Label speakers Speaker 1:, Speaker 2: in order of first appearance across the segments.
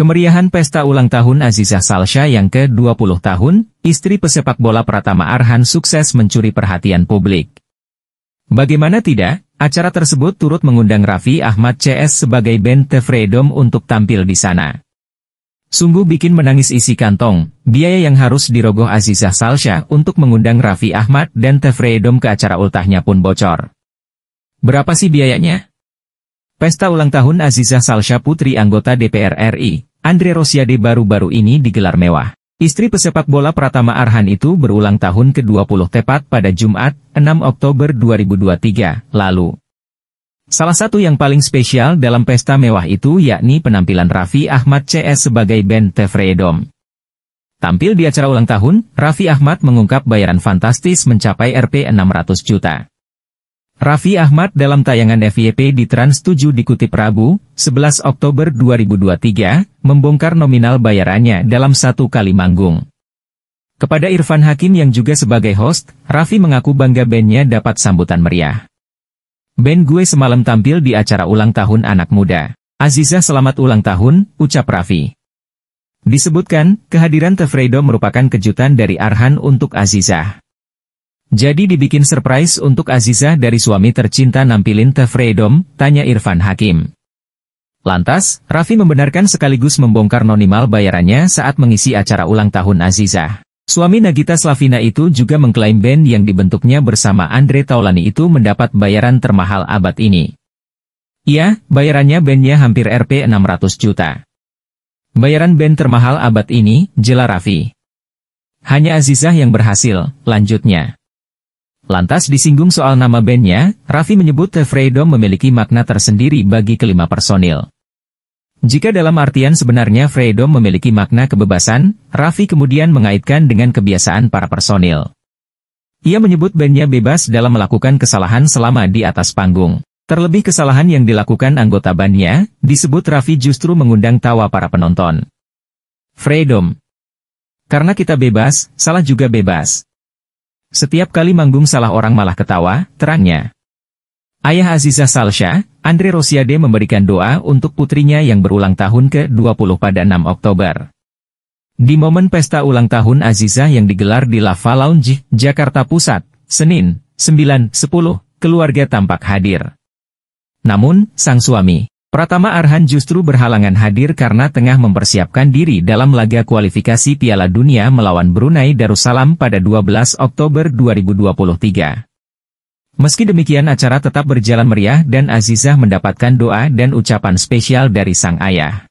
Speaker 1: Kemeriahan pesta ulang tahun Azizah Salsha yang ke-20 tahun, istri pesepak bola Pratama Arhan sukses mencuri perhatian publik. Bagaimana tidak, acara tersebut turut mengundang Raffi Ahmad CS sebagai band The Freedom untuk tampil di sana. Sungguh bikin menangis isi kantong, biaya yang harus dirogoh Azizah Salsha untuk mengundang Raffi Ahmad dan The Freedom ke acara ultahnya pun bocor. Berapa sih biayanya? Pesta ulang tahun Azizah Salsha putri anggota DPR RI, Andre Rosiade baru-baru ini digelar mewah. Istri pesepak bola Pratama Arhan itu berulang tahun ke-20 tepat pada Jumat, 6 Oktober 2023, lalu. Salah satu yang paling spesial dalam pesta mewah itu yakni penampilan Raffi Ahmad CS sebagai Ben Tevredom. Tampil di acara ulang tahun, Raffi Ahmad mengungkap bayaran fantastis mencapai Rp 600 juta. Raffi Ahmad dalam tayangan FYP di Trans 7 dikutip Rabu, 11 Oktober 2023, membongkar nominal bayarannya dalam satu kali manggung. Kepada Irfan Hakim yang juga sebagai host, Raffi mengaku bangga bandnya dapat sambutan meriah. Band gue semalam tampil di acara ulang tahun anak muda. Azizah selamat ulang tahun, ucap Raffi. Disebutkan, kehadiran Tefredo merupakan kejutan dari Arhan untuk Azizah. Jadi dibikin surprise untuk Aziza dari suami tercinta nampilin The Freedom, tanya Irfan Hakim. Lantas, Raffi membenarkan sekaligus membongkar nonimal bayarannya saat mengisi acara ulang tahun Aziza. Suami Nagita Slavina itu juga mengklaim band yang dibentuknya bersama Andre Taulani itu mendapat bayaran termahal abad ini. Iya, bayarannya bandnya hampir Rp 600 juta. Bayaran band termahal abad ini, jela Raffi. Hanya Azizah yang berhasil, lanjutnya. Lantas disinggung soal nama bandnya, Raffi menyebut The Freedom memiliki makna tersendiri bagi kelima personil. Jika dalam artian sebenarnya Freedom memiliki makna kebebasan, Raffi kemudian mengaitkan dengan kebiasaan para personil. Ia menyebut bandnya bebas dalam melakukan kesalahan selama di atas panggung. Terlebih kesalahan yang dilakukan anggota bandnya, disebut Raffi justru mengundang tawa para penonton. Freedom. Karena kita bebas, salah juga bebas. Setiap kali manggung salah orang malah ketawa, terangnya. Ayah Aziza Salsha, Andre Rosiade memberikan doa untuk putrinya yang berulang tahun ke-20 pada 6 Oktober. Di momen pesta ulang tahun Aziza yang digelar di Lava Lounge, Jakarta Pusat, Senin, 9-10, keluarga tampak hadir. Namun, sang suami, Pratama Arhan justru berhalangan hadir karena tengah mempersiapkan diri dalam laga kualifikasi Piala Dunia melawan Brunei Darussalam pada 12 Oktober 2023. Meski demikian acara tetap berjalan meriah dan Azizah mendapatkan doa dan ucapan spesial dari sang ayah.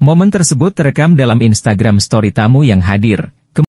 Speaker 1: Momen tersebut terekam dalam Instagram story tamu yang hadir,